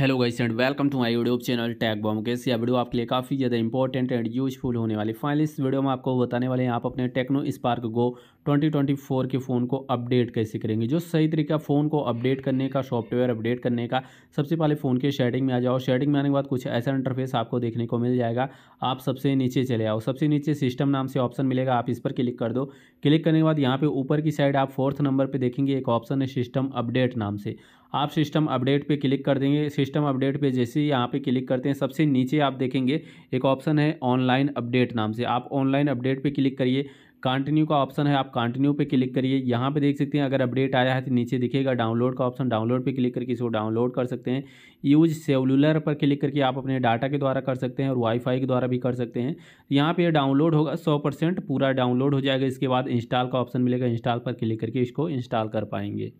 hello guys and welcome to my YouTube channel टैग बॉम के यह वीडियो आपके लिए काफ़ी ज़्यादा इंपॉर्टेंट एंड यूजफुल होने वाली फाइनल इस वीडियो में आपको बताने वाले हैं आप अपने टेक्नो स्पार्क गो 2024 के फ़ोन को अपडेट कैसे करेंगे जो सही तरीका फ़ोन को अपडेट करने का सॉफ्टवेयर अपडेट करने का सबसे पहले फ़ोन के शेडिंग में आ जाओ शेडिंग में आने के बाद कुछ ऐसा इंटरफेस आपको देखने को मिल जाएगा आप सबसे नीचे चले आओ सबसे नीचे सिस्टम नाम से ऑप्शन मिलेगा आप इस पर क्लिक कर दो क्लिक करने के बाद यहाँ पर ऊपर की साइड आप फोर्थ नंबर पर देखेंगे एक ऑप्शन है सिस्टम अपडेट नाम से आप सिस्टम अपडेट पर क्लिक कर देंगे सिस्टम अपडेट पे जैसे ही यहाँ पे क्लिक करते हैं सबसे नीचे आप देखेंगे एक ऑप्शन है ऑनलाइन अपडेट नाम से आप ऑनलाइन अपडेट पे क्लिक करिए कंटिन्यू का ऑप्शन है आप कंटिन्यू पे क्लिक करिए यहाँ पे देख सकते हैं अगर अपडेट आया है तो नीचे दिखेगा डाउनलोड का ऑप्शन डाउनलोड पे क्लिक करके इसको डाउनलोड कर सकते हैं यूज सेलुलर पर क्लिक करके आप अपने डाटा के द्वारा कर सकते हैं और वाईफाई के द्वारा भी कर सकते हैं यहाँ पे डाउनलोड होगा सौ परसेंट पूरा डाउनलोड हो जाएगा इसके बाद इंस्टॉल का ऑप्शन मिलेगा इंस्टॉल पर क्लिक करके इसको इंस्टॉल कर पाएंगे